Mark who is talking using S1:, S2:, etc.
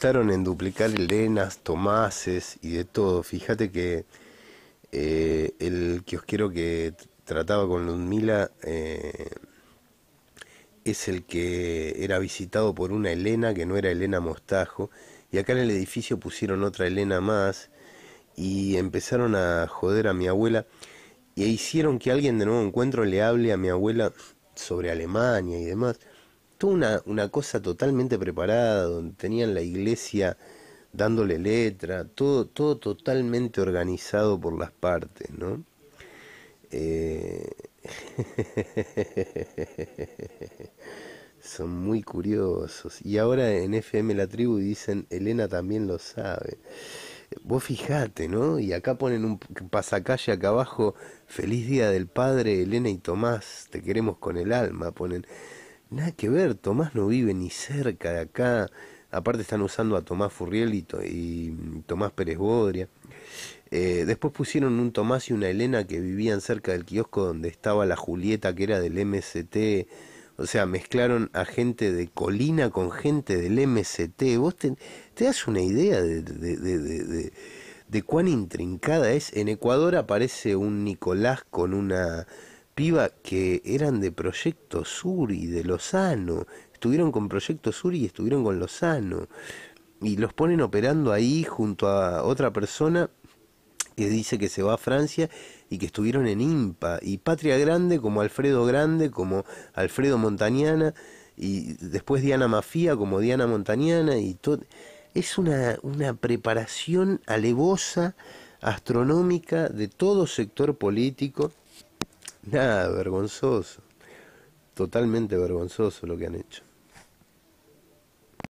S1: gastaron en duplicar Elenas, Tomases y de todo. Fíjate que que eh, el quiero que trataba con Ludmila eh, es el que era visitado por una Elena que no era Elena Mostajo. Y acá en el edificio pusieron otra Elena más y empezaron a joder a mi abuela y hicieron que alguien de nuevo encuentro le hable a mi abuela sobre Alemania y demás toda una, cosa totalmente preparada, donde tenían la iglesia dándole letra, todo, todo totalmente organizado por las partes, ¿no? Eh... Son muy curiosos. Y ahora en FM La Tribu dicen, Elena también lo sabe. Vos fijate, ¿no? Y acá ponen un pasacalle acá abajo, feliz día del padre, Elena y Tomás, te queremos con el alma, ponen. Nada que ver, Tomás no vive ni cerca de acá. Aparte están usando a Tomás Furriel y, Tomás Pérez Bodria. Eh, después pusieron un Tomás y una Elena que vivían cerca del kiosco donde estaba la Julieta, que era del MST. O sea, mezclaron a gente de Colina con gente del MST. ¿Vos te, das una idea de, de, de, de, cuán intrincada es? En Ecuador aparece un Nicolás con una piva que eran de Proyecto Sur y de Lozano. Estuvieron con Proyecto Sur y estuvieron con Lozano. Y los ponen operando ahí junto a otra persona que dice que se va a Francia y que estuvieron en IMPA. Y Patria Grande como Alfredo Grande, como Alfredo Montañana. Y después Diana Mafía como Diana Montañana. Y todo. Es una, una preparación alevosa, astronómica de todo sector político Nada, vergonzoso. Totalmente vergonzoso lo que han hecho.